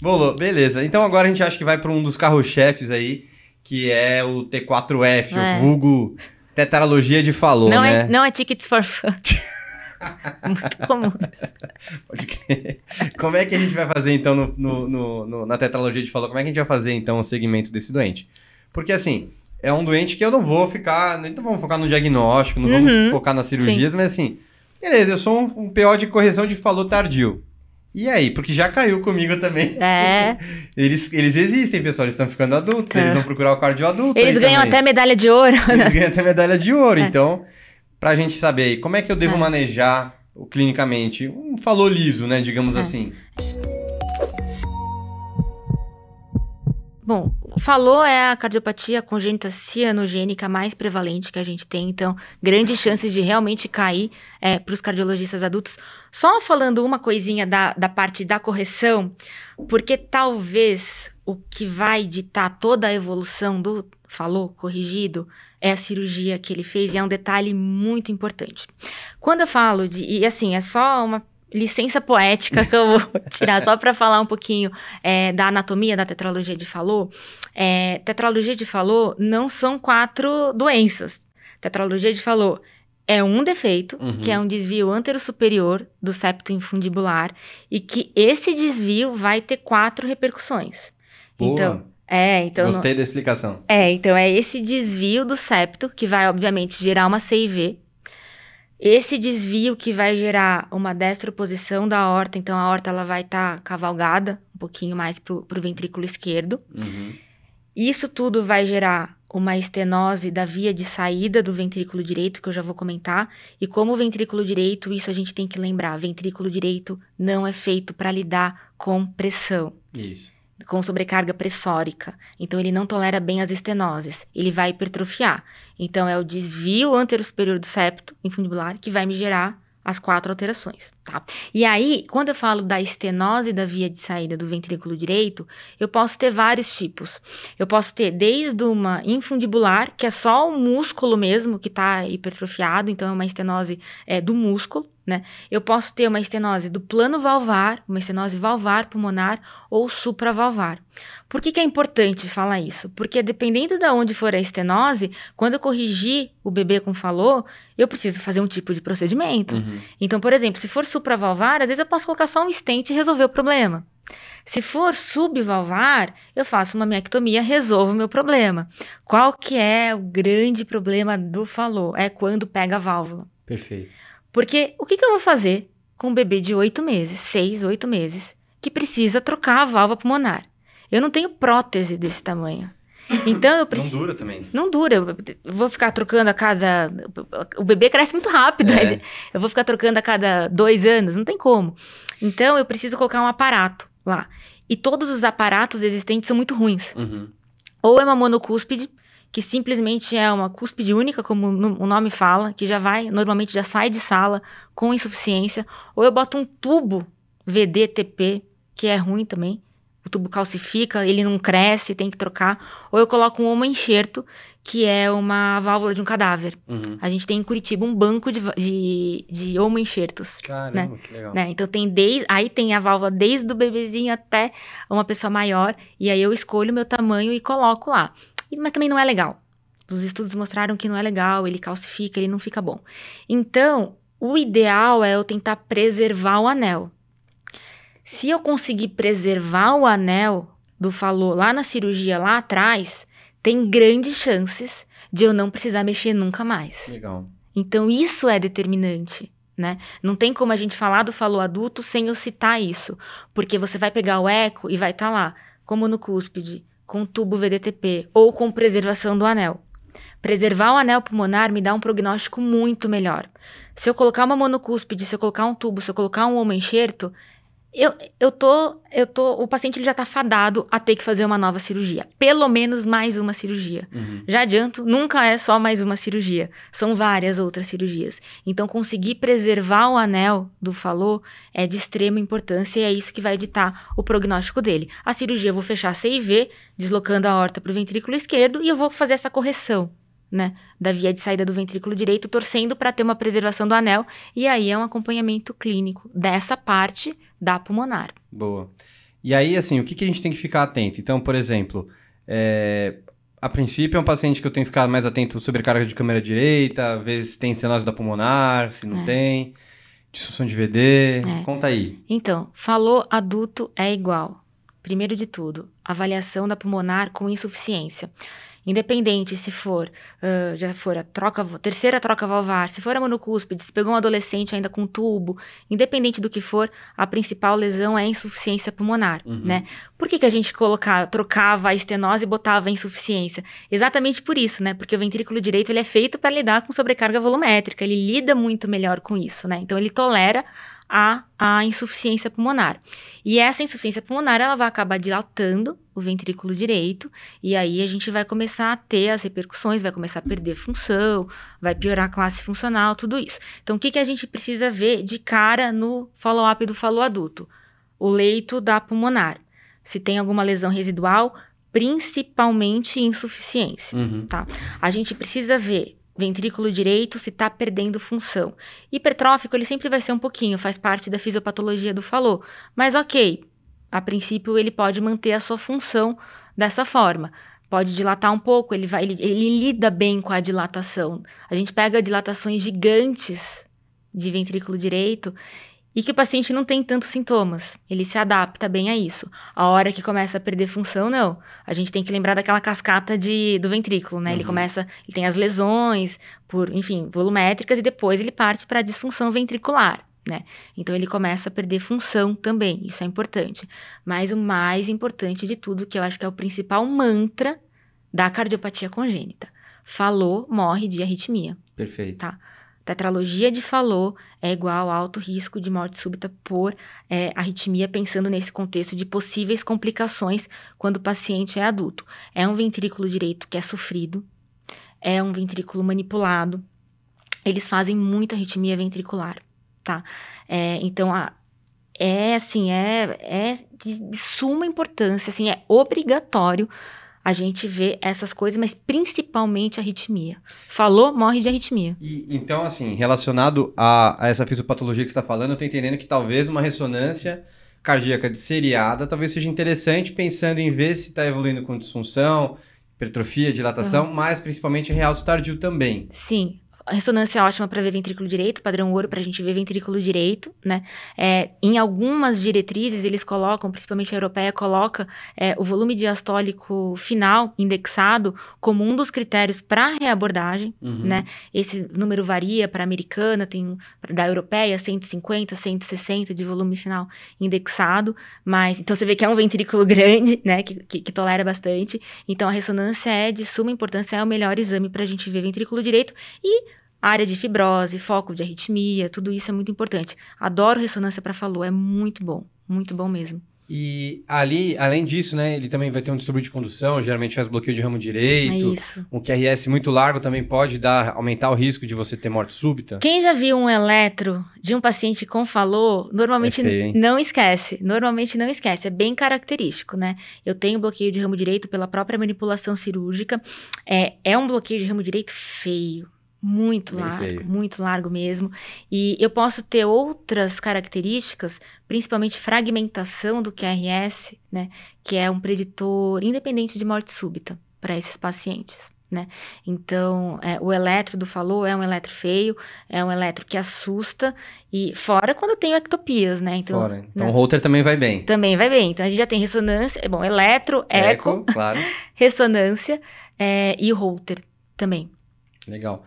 Bolou, beleza. Então agora a gente acha que vai para um dos carro-chefes aí, que é o T4F, é. o vulgo tetralogia de falou, não é, né? É, não é Tickets for Fun. Muito comum. Pode crer. Como é que a gente vai fazer então no, no, no, no, na tetralogia de falou? Como é que a gente vai fazer então o segmento desse doente? Porque assim, é um doente que eu não vou ficar. Então vamos focar no diagnóstico, não uhum, vamos focar nas cirurgias, sim. mas assim, beleza, eu sou um, um PO de correção de falou tardio. E aí? Porque já caiu comigo também. É. Eles, eles existem, pessoal. Eles estão ficando adultos. É. Eles ah. vão procurar o cardio adulto. Eles ganham também. até medalha de ouro. Né? Eles ganham até medalha de ouro. É. Então, pra gente saber aí, como é que eu devo é. manejar clinicamente um falou liso, né? Digamos é. assim. Bom, falou é a cardiopatia congênita cianogênica mais prevalente que a gente tem, então grandes chances de realmente cair é, para os cardiologistas adultos. Só falando uma coisinha da, da parte da correção, porque talvez o que vai ditar toda a evolução do falou corrigido é a cirurgia que ele fez e é um detalhe muito importante. Quando eu falo de, e assim, é só uma licença poética que eu vou tirar só para falar um pouquinho é, da anatomia da tetralogia de Fallot. É, tetralogia de Fallot não são quatro doenças. Tetralogia de Fallot é um defeito, uhum. que é um desvio anterosuperior do septo infundibular, e que esse desvio vai ter quatro repercussões. Boa. Então, é, então. Gostei não... da explicação. É, então é esse desvio do septo que vai, obviamente, gerar uma CIV, esse desvio que vai gerar uma destroposição da horta, então a horta ela vai estar tá cavalgada um pouquinho mais para o ventrículo esquerdo. Uhum. Isso tudo vai gerar uma estenose da via de saída do ventrículo direito, que eu já vou comentar. E como o ventrículo direito, isso a gente tem que lembrar: ventrículo direito não é feito para lidar com pressão. Isso com sobrecarga pressórica. Então, ele não tolera bem as estenoses. Ele vai hipertrofiar. Então, é o desvio anterosuperior do septo infundibular que vai me gerar as quatro alterações, tá? E aí, quando eu falo da estenose da via de saída do ventrículo direito, eu posso ter vários tipos. Eu posso ter desde uma infundibular, que é só o músculo mesmo que está hipertrofiado, então é uma estenose é, do músculo, né? Eu posso ter uma estenose do plano valvar, uma estenose valvar pulmonar ou supravalvar. Por que, que é importante falar isso? Porque dependendo de onde for a estenose, quando eu corrigir o bebê com falou, eu preciso fazer um tipo de procedimento. Uhum. Então, por exemplo, se for supravalvar, às vezes eu posso colocar só um estente e resolver o problema. Se for subvalvar, eu faço uma miectomia, resolvo o meu problema. Qual que é o grande problema do falou? É quando pega a válvula. Perfeito. Porque o que, que eu vou fazer com um bebê de oito meses, seis, oito meses, que precisa trocar a válvula pulmonar? Eu não tenho prótese desse tamanho. Então eu preciso. Não dura também. Não dura. Eu vou ficar trocando a cada. O bebê cresce muito rápido. É. Eu vou ficar trocando a cada dois anos. Não tem como. Então eu preciso colocar um aparato lá. E todos os aparatos existentes são muito ruins. Uhum. Ou é uma monocúspide, que simplesmente é uma cúspide única, como o nome fala, que já vai, normalmente já sai de sala com insuficiência, ou eu boto um tubo VDTP, que é ruim também, o tubo calcifica, ele não cresce, tem que trocar, ou eu coloco um enxerto que é uma válvula de um cadáver. Uhum. A gente tem em Curitiba um banco de, de, de enxertos. Né? Caramba, né? que legal. Né? Então tem desde, aí tem a válvula desde o bebezinho até uma pessoa maior, e aí eu escolho o meu tamanho e coloco lá mas também não é legal. Os estudos mostraram que não é legal, ele calcifica, ele não fica bom. Então, o ideal é eu tentar preservar o anel. Se eu conseguir preservar o anel do falou lá na cirurgia lá atrás, tem grandes chances de eu não precisar mexer nunca mais. Legal. Então isso é determinante, né? Não tem como a gente falar do falou adulto sem eu citar isso, porque você vai pegar o eco e vai estar tá lá, como no cúspide, com tubo VDTP ou com preservação do anel. Preservar o anel pulmonar me dá um prognóstico muito melhor. Se eu colocar uma monocúspide, se eu colocar um tubo, se eu colocar um homo enxerto, eu, eu tô, eu tô, o paciente ele já tá fadado a ter que fazer uma nova cirurgia, pelo menos mais uma cirurgia. Uhum. Já adianto, nunca é só mais uma cirurgia, são várias outras cirurgias. Então conseguir preservar o anel do falou é de extrema importância e é isso que vai editar o prognóstico dele. A cirurgia eu vou fechar a CIV, deslocando a horta para o ventrículo esquerdo e eu vou fazer essa correção. Né, da via de saída do ventrículo direito, torcendo para ter uma preservação do anel, e aí é um acompanhamento clínico dessa parte da pulmonar. Boa. E aí, assim, o que, que a gente tem que ficar atento? Então, por exemplo, é, a princípio é um paciente que eu tenho que ficar mais atento sobre carga de câmera direita, às vezes tem estenose da pulmonar, se não é. tem, disfunção de VD, é. conta aí. Então, falou adulto é igual. Primeiro de tudo, avaliação da pulmonar com insuficiência. Independente se for, uh, já for a troca, terceira troca valvar, se for a monocúspide, se pegou um adolescente ainda com tubo, independente do que for, a principal lesão é insuficiência pulmonar, uhum. né? Por que, que a gente colocar trocava a estenose e botava a insuficiência? Exatamente por isso, né? Porque o ventrículo direito ele é feito para lidar com sobrecarga volumétrica, ele lida muito melhor com isso, né? Então ele tolera a, a insuficiência pulmonar. E essa insuficiência pulmonar, ela vai acabar dilatando o ventrículo direito, e aí a gente vai começar a ter as repercussões, vai começar a perder função, vai piorar a classe funcional, tudo isso. Então, o que, que a gente precisa ver de cara no follow-up do falo adulto? O leito da pulmonar. Se tem alguma lesão residual, principalmente insuficiência, uhum. tá? A gente precisa ver ventrículo direito se está perdendo função. Hipertrófico ele sempre vai ser um pouquinho, faz parte da fisiopatologia do falô, mas ok, a princípio ele pode manter a sua função dessa forma. Pode dilatar um pouco, ele, vai, ele, ele lida bem com a dilatação. A gente pega dilatações gigantes de ventrículo direito e que o paciente não tem tantos sintomas. Ele se adapta bem a isso. A hora que começa a perder função, não. A gente tem que lembrar daquela cascata de, do ventrículo, né? Uhum. Ele começa, ele tem as lesões, por, enfim, volumétricas, e depois ele parte para a disfunção ventricular. Né? Então ele começa a perder função também, isso é importante. Mas o mais importante de tudo, que eu acho que é o principal mantra da cardiopatia congênita. Falou, morre de arritmia. Perfeito. Tá? Tetralogia de falou é igual a alto risco de morte súbita por é, arritmia, pensando nesse contexto de possíveis complicações quando o paciente é adulto. É um ventrículo direito que é sofrido, é um ventrículo manipulado, eles fazem muita arritmia ventricular, tá? É, então, a, é assim, é, é de suma importância, assim, é obrigatório a gente vê essas coisas, mas principalmente a arritmia. Falou, morre de arritmia. E, então, assim, relacionado a, a essa fisiopatologia que você está falando, eu estou entendendo que talvez uma ressonância cardíaca de seriada talvez seja interessante, pensando em ver se está evoluindo com disfunção, hipertrofia, dilatação, uhum. mas principalmente realço tardio também. Sim, ressonância é ótima para ver ventrículo direito, padrão ouro para a gente ver ventrículo direito, né? É, em algumas diretrizes eles colocam, principalmente a europeia, coloca é, o volume diastólico final indexado como um dos critérios para reabordagem, uhum. né? Esse número varia para a americana, tem da europeia 150, 160 de volume final indexado, mas então você vê que é um ventrículo grande, né? Que, que, que tolera bastante. Então a ressonância é de suma importância, é o melhor exame para a gente ver ventrículo direito e área de fibrose, foco de arritmia, tudo isso é muito importante. Adoro ressonância para falou, é muito bom, muito bom mesmo. E ali, além disso, né, ele também vai ter um distúrbio de condução, geralmente faz bloqueio de ramo direito. É isso. Um QRS muito largo também pode dar, aumentar o risco de você ter morte súbita. Quem já viu um eletro de um paciente com falou, normalmente é feio, não esquece. Normalmente não esquece, é bem característico, né? Eu tenho bloqueio de ramo direito pela própria manipulação cirúrgica. É, é um bloqueio de ramo direito feio muito Bem largo, feio. muito largo mesmo. E eu posso ter outras características, principalmente fragmentação do QRS, né, que é um preditor independente de morte súbita para esses pacientes. Né? Então, é, o elétrodo falou, é um eletro feio, é um eletro que assusta, e fora quando tem ectopias, né? Então, fora. Então, né? o Holter também vai bem. Também vai bem. Então, a gente já tem ressonância, bom, eletro, eco, eco claro. ressonância é, e Holter também. Legal.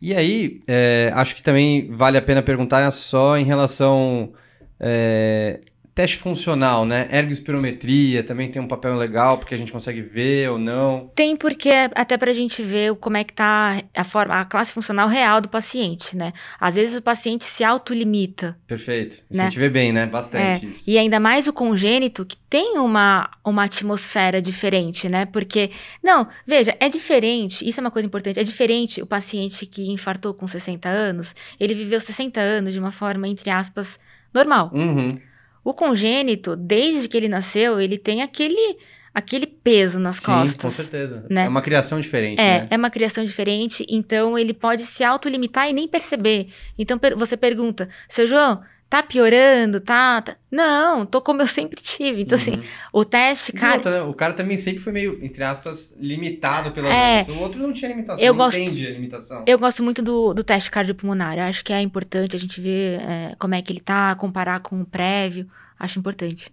E aí, é, acho que também vale a pena perguntar só em relação é, teste funcional, né? Ergospirometria também tem um papel legal porque a gente consegue ver ou não. Tem porque até para a gente ver como é que tá a forma, a classe funcional real do paciente, né? Às vezes o paciente se autolimita. Perfeito. Isso né? a gente vê bem, né? Bastante é. isso. E ainda mais o congênito que tem uma uma atmosfera diferente, né? Porque não, veja, é diferente, isso é uma coisa importante, é diferente o paciente que infartou com 60 anos, ele viveu 60 anos de uma forma entre aspas normal. Uhum. O congênito, desde que ele nasceu, ele tem aquele aquele peso nas Sim, costas. com certeza. Né? É uma criação diferente. É, né? é uma criação diferente, então ele pode se autolimitar e nem perceber. Então per você pergunta, seu João, tá piorando, tá, tá, Não, tô como eu sempre tive. Então, assim, uhum. assim, o teste, cara. Tá Outra, O cara também sempre foi meio, entre aspas, limitado pelo é, O outro não tinha limitação, eu não gosto, entende a limitação. Eu gosto muito do, do teste cardiopulmonar. Eu acho que é importante a gente ver é, como é que ele tá, comparar com o prévio. Acho importante.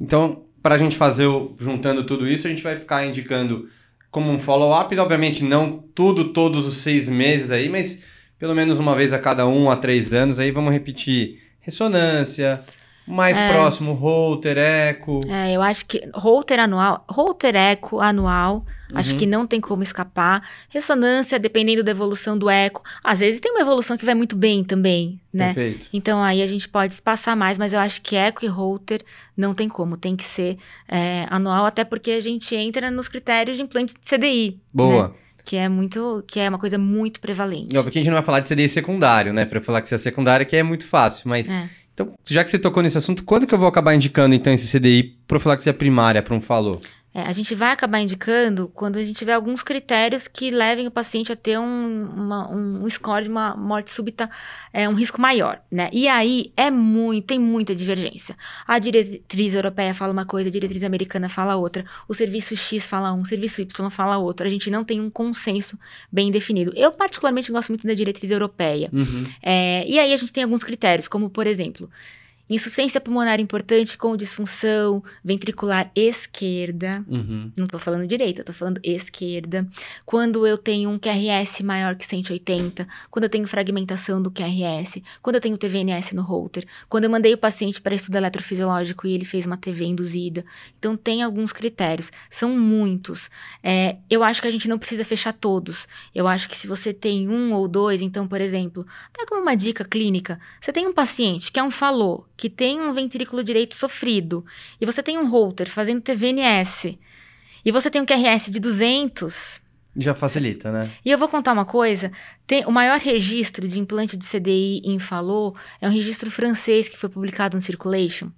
Então, pra gente fazer, o, juntando tudo isso, a gente vai ficar indicando como um follow-up, obviamente não tudo todos os seis meses aí, mas pelo menos uma vez a cada um a três anos aí, vamos repetir ressonância, mais é. próximo, Holter, Eco. É, eu acho que Holter anual, Holter Eco anual, uhum. acho que não tem como escapar. Ressonância, dependendo da evolução do eco. Às vezes tem uma evolução que vai muito bem também, né? Perfeito. Então aí a gente pode espaçar mais, mas eu acho que eco e Holter não tem como, tem que ser é, anual, até porque a gente entra nos critérios de implante de CDI. Boa. Né? que é muito, que é uma coisa muito prevalente. E óbvio a gente não vai falar de CDI secundário, né? Para falar que isso é secundário, que é muito fácil, mas é. então, já que você tocou nesse assunto, quando que eu vou acabar indicando então esse CDI profilaxia primária para um falou? É, a gente vai acabar indicando quando a gente tiver alguns critérios que levem o paciente a ter um, uma, um score de uma morte súbita, é, um risco maior, né? E aí é muito, tem muita divergência. A diretriz europeia fala uma coisa, a diretriz americana fala outra, o serviço X fala um, o serviço Y fala outro. A gente não tem um consenso bem definido. Eu, particularmente, gosto muito da diretriz europeia. Uhum. É, e aí a gente tem alguns critérios, como, por exemplo, Insuficiência pulmonar importante com disfunção ventricular esquerda. Uhum. Não tô falando direita, tô falando esquerda. Quando eu tenho um QRS maior que 180, quando eu tenho fragmentação do QRS, quando eu tenho TVNS no holter, quando eu mandei o paciente para estudo eletrofisiológico e ele fez uma TV induzida. Então, tem alguns critérios. São muitos. É, eu acho que a gente não precisa fechar todos. Eu acho que se você tem um ou dois, então, por exemplo, até tá como uma dica clínica, você tem um paciente que é um falou, que tem um ventrículo direito sofrido, e você tem um Holter fazendo TVNS, e você tem um QRS de 200... Já facilita, né? E eu vou contar uma coisa. Tem, o maior registro de implante de CDI em Falou é um registro francês que foi publicado no Circulation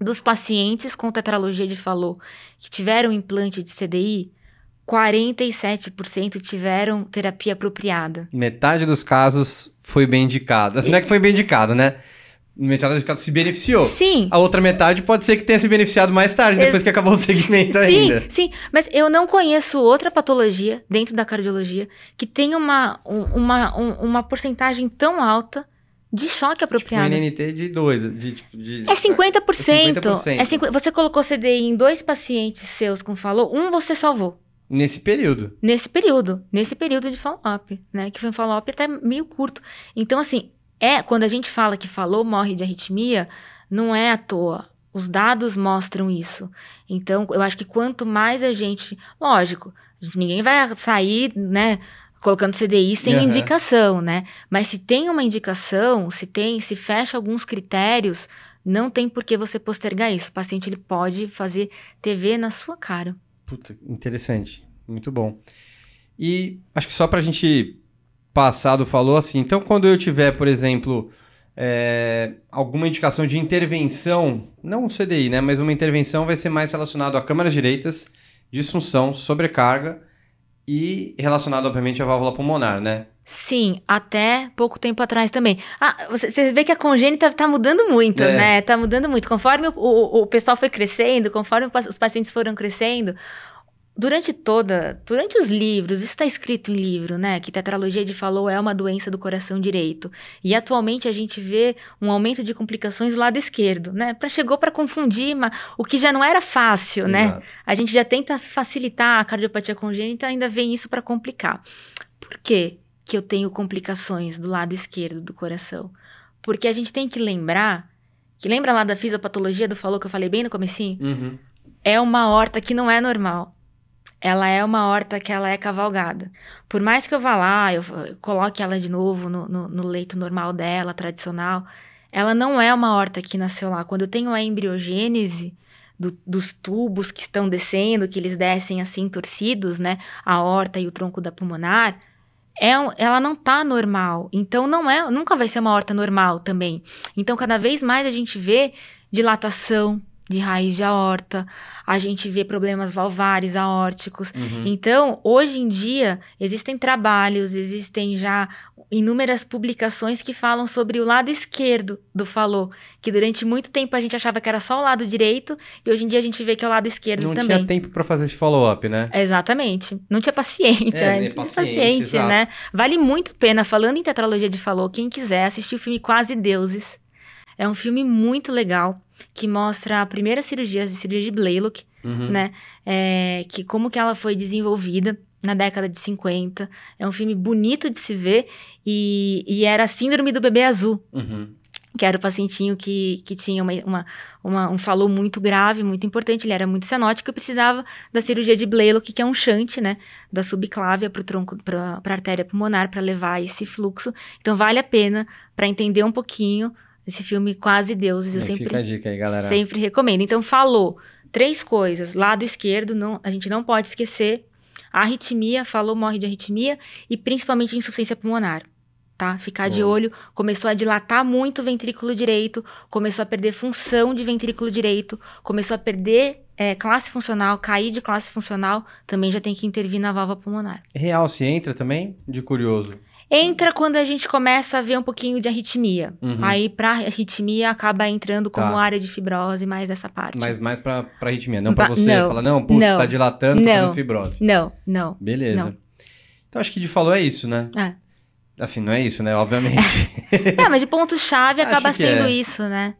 dos pacientes com tetralogia de Fallot que tiveram implante de CDI, 47% tiveram terapia apropriada. Metade dos casos foi bem indicado Assim, e... Não é que foi bem indicado, né? metade do mercado se beneficiou. Sim. A outra metade pode ser que tenha se beneficiado mais tarde, depois Ex que acabou o segmento sim, ainda. Sim, Sim. mas eu não conheço outra patologia dentro da cardiologia que tenha uma, uma, uma porcentagem tão alta de choque apropriado. Tipo, um NNT de 2, de, tipo, de... É 50%. É 50%. É 50 você colocou CDI em dois pacientes seus com falou, um você salvou. Nesse período. Nesse período. Nesse período de follow-up, né? Que foi um follow-up até meio curto. Então, assim, é, quando a gente fala que falou morre de arritmia, não é à toa. Os dados mostram isso. Então, eu acho que quanto mais a gente. Lógico, ninguém vai sair, né? Colocando CDI sem uhum. indicação, né? Mas se tem uma indicação, se tem, se fecha alguns critérios, não tem por que você postergar isso. O paciente ele pode fazer TV na sua cara. Puta, interessante. Muito bom. E acho que só para a gente passado falou assim. Então, quando eu tiver, por exemplo, é, alguma indicação de intervenção, não um CDI, né? Mas uma intervenção vai ser mais relacionado a câmaras direitas, disfunção, sobrecarga e relacionado, obviamente, à válvula pulmonar, né? Sim, até pouco tempo atrás também. Ah, você, você vê que a congênita está mudando muito, é. né? Está mudando muito. Conforme o, o, o pessoal foi crescendo, conforme os pacientes foram crescendo, durante toda, durante os livros, isso está escrito em livro, né? Que tetralogia de Fallot é uma doença do coração direito. E atualmente a gente vê um aumento de complicações do lado esquerdo, né? Pra, chegou para confundir, mas o que já não era fácil, né. Exato. né? A gente já tenta facilitar a cardiopatia congênita, ainda vem isso para complicar. Por quê que eu tenho complicações do lado esquerdo do coração? Porque a gente tem que lembrar, que lembra lá da fisiopatologia do Fallot que eu falei bem no comecinho? Uhum. É uma horta que não é normal ela é uma horta que ela é cavalgada. Por mais que eu vá lá, eu coloque ela de novo no, no, no leito normal dela, tradicional, ela não é uma horta que nasceu lá. Quando eu tenho a embriogênese, do, dos tubos que estão descendo, que eles descem assim torcidos, né? A horta e o tronco da pulmonar, é, ela não tá normal. Então não é, nunca vai ser uma horta normal também. Então cada vez mais a gente vê dilatação, de raiz de aorta, a gente vê problemas valvares aórticos. Uhum. Então, hoje em dia, existem trabalhos, existem já inúmeras publicações que falam sobre o lado esquerdo do falou, que durante muito tempo a gente achava que era só o lado direito e hoje em dia a gente vê que é o lado esquerdo Não também. Não tinha tempo para fazer esse follow-up, né? Exatamente. Não tinha paciente, é, né? tinha paciente né? exato. né? Vale muito a pena falando em tetralogia de falou, quem quiser assistir o filme Quase Deuses. É um filme muito legal que mostra a primeira cirurgia, a cirurgia de Blaylock, uhum. né? É, que como que ela foi desenvolvida na década de 50. É um filme bonito de se ver e, e era a síndrome do bebê azul. Uhum. Que era o pacientinho que, que tinha uma, uma, uma, um falou muito grave, muito importante, ele era muito cenótico e precisava da cirurgia de Blaylock, que é um chante, né? Da subclávia para o tronco, para a artéria pulmonar, para levar esse fluxo. Então, vale a pena para entender um pouquinho esse filme Quase Deuses, eu é, sempre, fica a dica aí, galera. sempre recomendo. Então, falou três coisas. Lado esquerdo, não, a gente não pode esquecer. A arritmia, falou, morre de arritmia. E principalmente insuficiência pulmonar tá? Ficar de olho. Começou a dilatar muito o ventrículo direito, começou a perder função de ventrículo direito, começou a perder é, classe funcional, cair de classe funcional, também já tem que intervir na válvula pulmonar. Real se entra também? De curioso. Entra quando a gente começa a ver um pouquinho de arritmia. Uhum. Aí, pra arritmia, acaba entrando como tá. área de fibrose, mais essa parte. Mas mais pra, pra arritmia, não pra, pra você. Fala, não, putz, não. tá dilatando, não. tá fazendo fibrose. Não, não. Beleza. Não. Então, acho que de falou é isso, né? É. Assim, não é isso, né? Obviamente. é, mas de ponto-chave acaba sendo é. isso, né?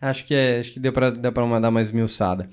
Acho que é, acho que deu pra, deu pra dar mais milçada.